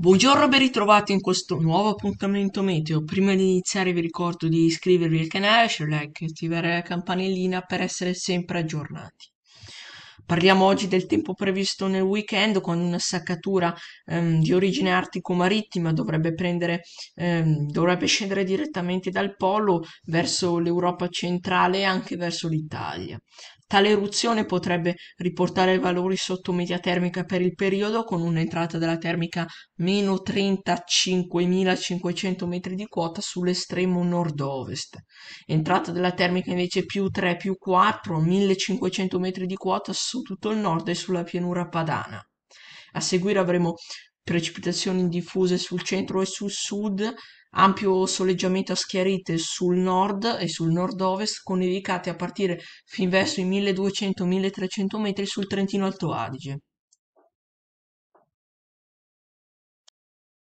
Buongiorno, e ben ritrovati in questo nuovo appuntamento meteo. Prima di iniziare vi ricordo di iscrivervi al canale, lasciare like e attivare la campanellina per essere sempre aggiornati. Parliamo oggi del tempo previsto nel weekend con una saccatura ehm, di origine artico-marittima, dovrebbe, prendere, ehm, dovrebbe scendere direttamente dal polo verso l'Europa centrale e anche verso l'Italia. Tale eruzione potrebbe riportare valori sotto media termica per il periodo con un'entrata della termica meno 35.500 metri di quota sull'estremo nord-ovest, entrata della termica invece più 3 più 4, 1.500 metri di quota su tutto il nord e sulla pianura padana a seguire avremo precipitazioni diffuse sul centro e sul sud ampio soleggiamento a schiarite sul nord e sul nord-ovest con nevicate a partire fin verso i 1200-1300 metri sul Trentino-Alto Adige